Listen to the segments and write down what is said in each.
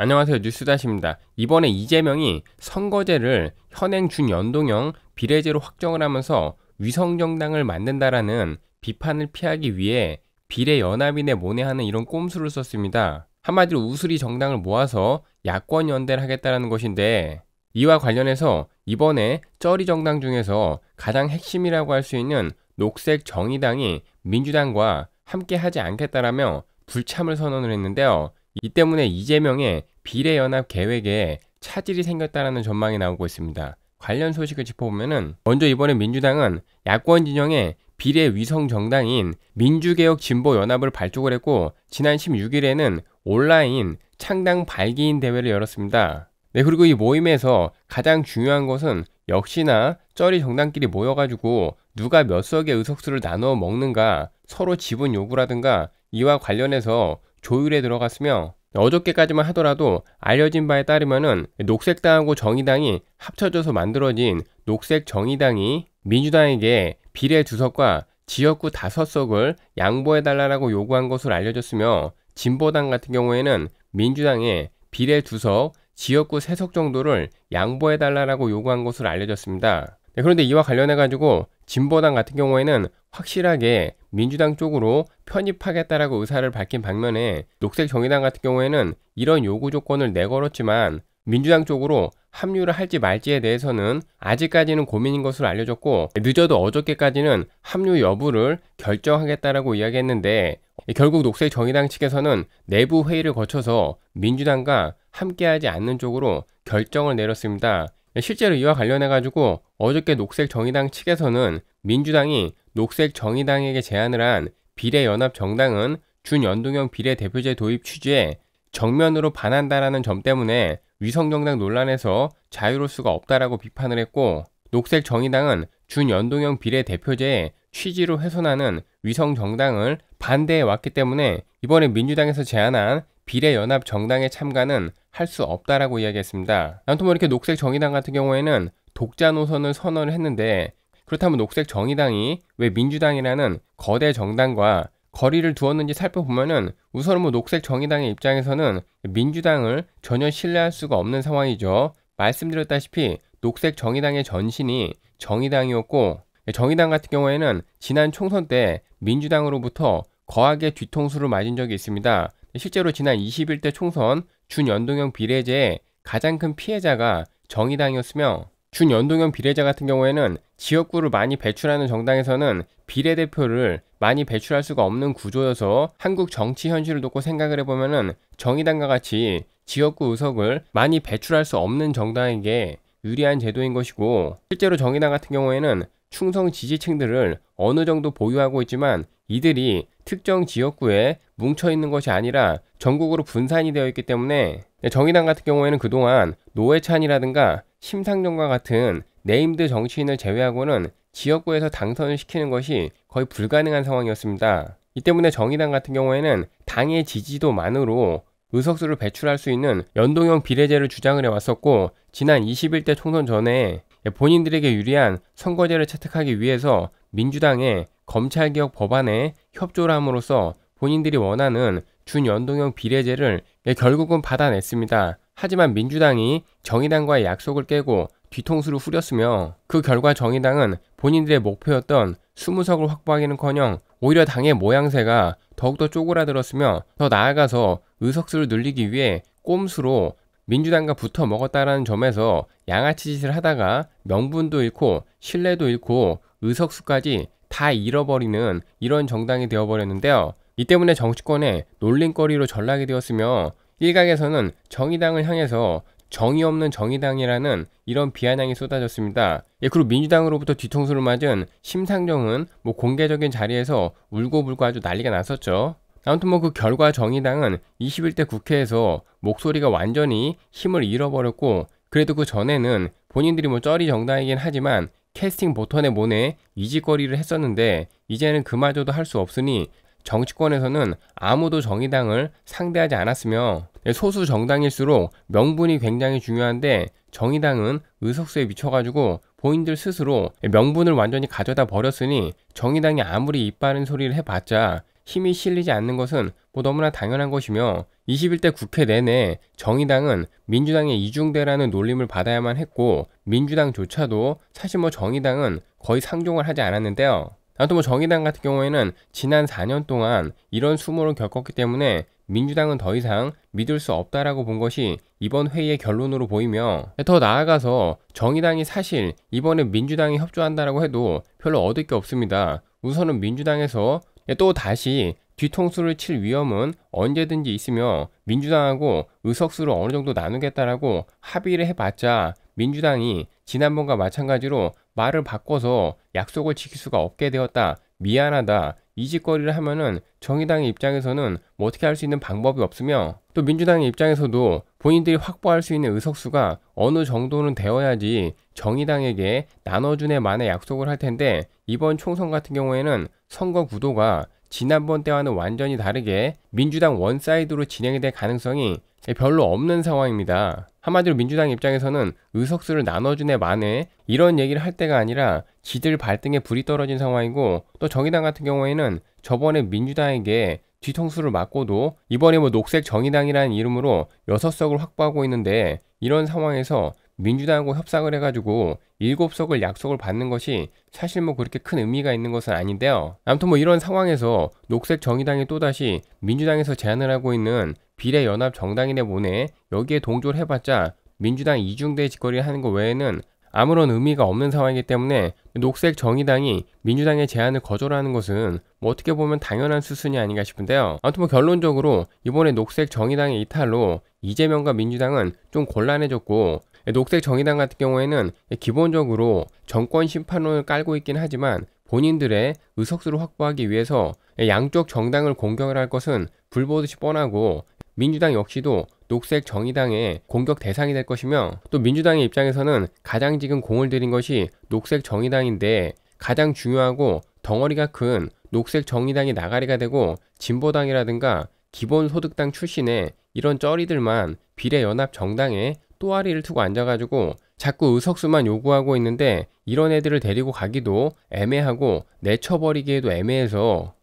안녕하세요. 뉴스다시입니다. 이번에 이재명이 선거제를 현행 준연동형 비례제로 확정을 하면서 위성정당을 만든다라는 비판을 피하기 위해 비례연합인에 모내하는 이런 꼼수를 썼습니다. 한마디로 우수리 정당을 모아서 야권 연대를 하겠다라는 것인데 이와 관련해서 이번에 쩌리 정당 중에서 가장 핵심이라고 할 수 있는 녹색 정의당이 민주당과 함께 하지 않겠다라며 불참을 선언을 했는데요. 이 때문에 이재명의 비례연합 계획에 차질이 생겼다는 전망이 나오고 있습니다. 관련 소식을 짚어보면 먼저 이번에 민주당은 야권 진영의 비례 위성 정당인 민주개혁 진보 연합을 발족을 했고 지난 16일에는 온라인 창당 발기인 대회를 열었습니다. 네 그리고 이 모임에서 가장 중요한 것은 역시나 쩌리 정당끼리 모여가지고 누가 몇 석의 의석수를 나누어 먹는가 서로 지분 요구라든가 이와 관련해서 조율에 들어갔으며 어저께까지만 하더라도 알려진 바에 따르면 녹색당하고 정의당이 합쳐져서 만들어진 녹색 정의당이 민주당에게 비례 두석과 지역구 다섯 석을 양보해달라고 요구한 것으로 알려졌으며 진보당 같은 경우에는 민주당에 비례 두 석, 지역구 세 석 정도를 양보해달라고 요구한 것으로 알려졌습니다. 네, 그런데 이와 관련해 가지고 진보당 같은 경우에는 확실하게 민주당 쪽으로 편입하겠다라고 의사를 밝힌 반면에 녹색정의당 같은 경우에는 이런 요구 조건을 내걸었지만 민주당 쪽으로 합류를 할지 말지에 대해서는 아직까지는 고민인 것으로 알려졌고 늦어도 어저께까지는 합류 여부를 결정하겠다라고 이야기했는데 결국 녹색정의당 측에서는 내부 회의를 거쳐서 민주당과 함께하지 않는 쪽으로 결정을 내렸습니다. 실제로 이와 관련해 가지고 어저께 녹색정의당 측에서는 민주당이 녹색 정의당에게 제안을 한 비례연합정당은 준연동형 비례대표제 도입 취지에 정면으로 반한다라는 점 때문에 위성정당 논란에서 자유로울 수가 없다라고 비판을 했고 녹색 정의당은 준연동형 비례대표제의 취지로 훼손하는 위성정당을 반대해 왔기 때문에 이번에 민주당에서 제안한 비례연합 정당의 참가는 할 수 없다라고 이야기했습니다. 아무튼 뭐 이렇게 녹색 정의당 같은 경우에는 독자 노선을 선언을 했는데 그렇다면 녹색 정의당이 왜 민주당이라는 거대 정당과 거리를 두었는지 살펴보면은 우선은 뭐 녹색 정의당의 입장에서는 민주당을 전혀 신뢰할 수가 없는 상황이죠. 말씀드렸다시피 녹색 정의당의 전신이 정의당이었고 정의당 같은 경우에는 지난 총선 때 민주당으로부터 거하게 뒤통수를 맞은 적이 있습니다. 실제로 지난 21대 총선 준연동형 비례제의 가장 큰 피해자가 정의당이었으며 준연동형 비례자 같은 경우에는 지역구를 많이 배출하는 정당에서는 비례대표를 많이 배출할 수가 없는 구조여서 한국 정치 현실을 놓고 생각을 해보면은 정의당과 같이 지역구 의석을 많이 배출할 수 없는 정당에게 유리한 제도인 것이고 실제로 정의당 같은 경우에는 충성 지지층들을 어느 정도 보유하고 있지만 이들이 특정 지역구에 뭉쳐 있는 것이 아니라 전국으로 분산이 되어 있기 때문에 네, 정의당 같은 경우에는 그동안 노회찬이라든가 심상정과 같은 네임드 정치인을 제외하고는 지역구에서 당선을 시키는 것이 거의 불가능한 상황이었습니다. 이 때문에 정의당 같은 경우에는 당의 지지도만으로 의석수를 배출할 수 있는 연동형 비례제를 주장을 해왔었고 지난 21대 총선 전에 본인들에게 유리한 선거제를 채택하기 위해서 민주당의 검찰개혁 법안에 협조를 함으로써 본인들이 원하는 준연동형 비례제를 결국은 받아냈습니다. 하지만 민주당이 정의당과의 약속을 깨고 뒤통수를 후렸으며 그 결과 정의당은 본인들의 목표였던 20석을 확보하기는커녕 오히려 당의 모양새가 더욱더 쪼그라들었으며 더 나아가서 의석수를 늘리기 위해 꼼수로 민주당과 붙어 먹었다라는 점에서 양아치 짓을 하다가 명분도 잃고 신뢰도 잃고 의석수까지 다 잃어버리는 이런 정당이 되어버렸는데요. 이 때문에 정치권에 놀림거리로 전락이 되었으며 일각에서는 정의당을 향해서 정의 없는 정의당이라는 이런 비아냥이 쏟아졌습니다. 예, 그리고 민주당으로부터 뒤통수를 맞은 심상정은 뭐 공개적인 자리에서 울고불고 아주 난리가 났었죠. 아무튼 뭐 그 결과 정의당은 21대 국회에서 목소리가 완전히 힘을 잃어버렸고 그래도 그 전에는 본인들이 뭐 쩌리 정당이긴 하지만 캐스팅 보턴에 모네 이직거리를 했었는데 이제는 그마저도 할 수 없으니 정치권에서는 아무도 정의당을 상대하지 않았으며 소수 정당일수록 명분이 굉장히 중요한데 정의당은 의석수에 미쳐가지고 본인들 스스로 명분을 완전히 가져다 버렸으니 정의당이 아무리 이빨은 소리를 해봤자 힘이 실리지 않는 것은 뭐 너무나 당연한 것이며 21대 국회 내내 정의당은 민주당의 이중대라는 놀림을 받아야만 했고 민주당조차도 사실 뭐 정의당은 거의 상종을 하지 않았는데요. 아무튼 뭐 정의당 같은 경우에는 지난 4년 동안 이런 수모를 겪었기 때문에 민주당은 더 이상 믿을 수 없다라고 본 것이 이번 회의의 결론으로 보이며 더 나아가서 정의당이 사실 이번에 민주당이 협조한다라고 해도 별로 얻을 게 없습니다. 우선은 민주당에서 또 다시 뒤통수를 칠 위험은 언제든지 있으며 민주당하고 의석수를 어느 정도 나누겠다라고 합의를 해봤자 민주당이 지난번과 마찬가지로 말을 바꿔서 약속을 지킬 수가 없게 되었다. 미안하다. 이 짓거리를 하면은 정의당의 입장에서는 뭐 어떻게 할 수 있는 방법이 없으며 또 민주당의 입장에서도 본인들이 확보할 수 있는 의석수가 어느 정도는 되어야지 정의당에게 나눠준에 만의 약속을 할 텐데 이번 총선 같은 경우에는 선거 구도가 지난번 때와는 완전히 다르게 민주당 원사이드로 진행이 될 가능성이 별로 없는 상황입니다. 한마디로 민주당 입장에서는 의석수를 나눠준네 만에 이런 얘기를 할 때가 아니라 지들 발등에 불이 떨어진 상황이고 또 정의당 같은 경우에는 저번에 민주당에게 뒤통수를 맞고도 이번에 뭐 녹색 정의당이라는 이름으로 여섯 석을 확보하고 있는데 이런 상황에서 민주당하고 협상을 해가지고 일곱 석을 약속을 받는 것이 사실 뭐 그렇게 큰 의미가 있는 것은 아닌데요. 아무튼 뭐 이런 상황에서 녹색 정의당이 또다시 민주당에서 제안을 하고 있는 비례연합 정당인의 모네 여기에 동조를 해봤자 민주당 이중대 짓거리 하는 것 외에는 아무런 의미가 없는 상황이기 때문에 녹색 정의당이 민주당의 제안을 거절하는 것은 뭐 어떻게 보면 당연한 수순이 아닌가 싶은데요. 아무튼 뭐 결론적으로 이번에 녹색 정의당의 이탈로 이재명과 민주당은 좀 곤란해졌고 녹색 정의당 같은 경우에는 기본적으로 정권 심판론을 깔고 있긴 하지만 본인들의 의석수를 확보하기 위해서 양쪽 정당을 공격을 할 것은 불보듯이 뻔하고 민주당 역시도 녹색 정의당의 공격 대상이 될 것이며 또 민주당의 입장에서는 가장 지금 공을 들인 것이 녹색 정의당인데 가장 중요하고 덩어리가 큰 녹색 정의당이 나가리가 되고 진보당이라든가 기본소득당 출신의 이런 쩌리들만 비례연합 정당에 또아리를 두고 앉아가지고 자꾸 의석수만 요구하고 있는데 이런 애들을 데리고 가기도 애매하고 내쳐버리기에도 애매해서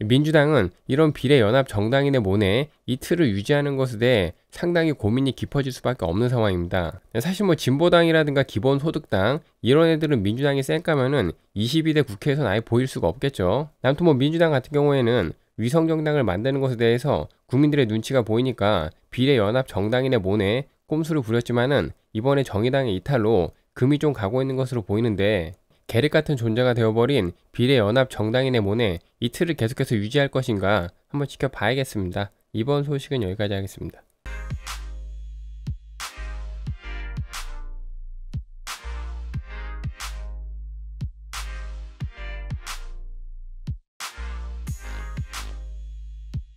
민주당은 이런 비례연합 정당인의 모내 이 틀을 유지하는 것에 대해 상당히 고민이 깊어질 수밖에 없는 상황입니다. 네, 사실 뭐 진보당이라든가 기본소득당 이런 애들은 민주당이 쌩까면은 22대 국회에선 아예 보일 수가 없겠죠. 아무튼 뭐 민주당 같은 경우에는 위성정당을 만드는 것에 대해서 국민들의 눈치가 보이니까 비례연합 정당인의 모내 꼼수를 부렸지만은 이번에 정의당의 이탈로 금이 좀 가고 있는 것으로 보이는데 계륵 같은 존재가 되어버린 비례연합 정당인의 몸에 이 틀을 계속해서 유지할 것인가 한번 지켜봐야겠습니다. 이번 소식은 여기까지 하겠습니다.